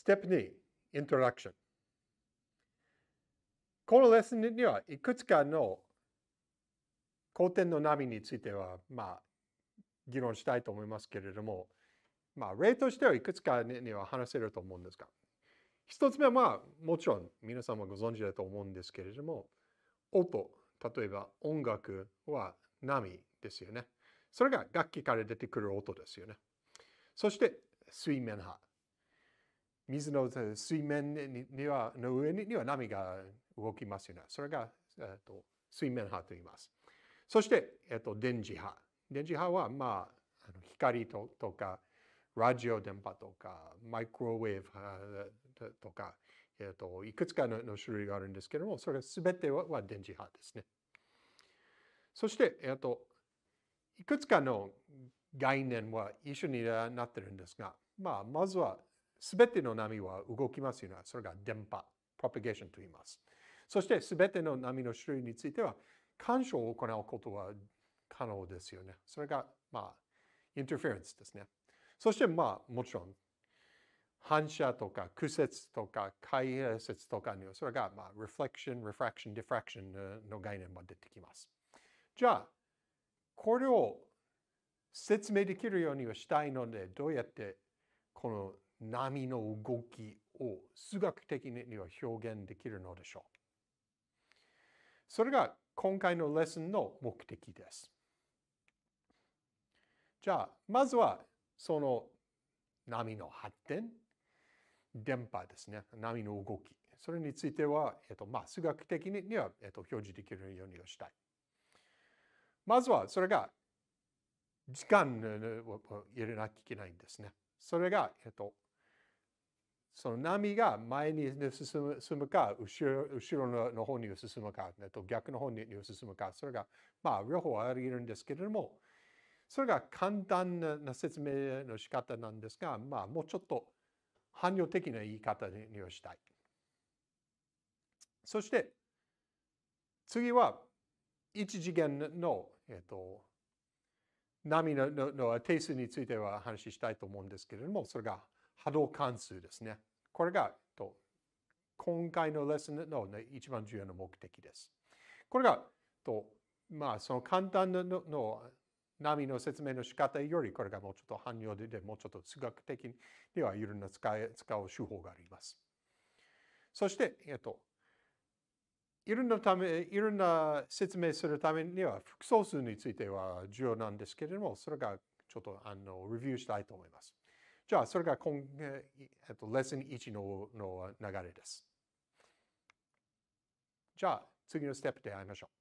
s t e p 2 Introduction このレッスンにはいくつかの古典の波についてはまあ議論したいと思いますけれどもまあ例としてはいくつかには話せると思うんですが一つ目はまあもちろん皆さんもご存知だと思うんですけれども音例えば音楽は波ですよね。それが楽器から出てくる音ですよね。そして水面波。水の水面にはの上には波が動きますよね。それが、えっと、水面波と言います。そして、えっと、電磁波。電磁波は、まあ、あの光ととか、ラジオ電波とか、マイクロウェーブとか、えっと、いくつかのの種類があるんですけども、それ全てはは電磁波ですね。そして、えっと、いくつかの概念は一緒になってるんですが、まあ、まずはすべての波は動きますよね。それが電波、propagation と言います。そしてすべての波の種類については、干渉を行うことは可能ですよね。それが、まあ、インターフェレンスですね。そして、まあ、もちろん、反射とか屈折とか解説とかには、それが、まあ、reflection, refraction, diffraction の概念も出てきます。じゃあ、これを説明できるようにはしたいので、どうやってこの波の動きを数学的には表現できるのでしょう。それが今回のレッスンの目的です。じゃあ、まずはその波の発展、電波ですね、波の動き。それについては、えっとまあ、数学的には、えっと、表示できるようにしたい。まずはそれが時間を入れなきゃいけないんですね。それが、えっと、その波が前に進むか後ろの方に進むか、逆の方に進むか、それが、まあ、両方あり得るんですけれども、それが簡単な説明の仕方なんですが、まあ、もうちょっと汎用的な言い方にしたい。そして、次は、一次元の、えっと、波ののの定数については話したいと思うんですけれども、それが波動関数ですね。これが、と今回のレッスンの、ね、一番重要な目的です。これが、とまあ、その簡単なのの波の説明の仕方より、これがもうちょっと汎用で、もうちょっと数学的にはいろんな使い使う手法があります。そして、えっと、いろんなため、いろんな説明するためには、複素数については重要なんですけれども、それがちょっとあのレビューしたいと思います。じゃあ、それが今、えっと、レッスン1のの流れです。じゃあ、次のステップで会いましょう。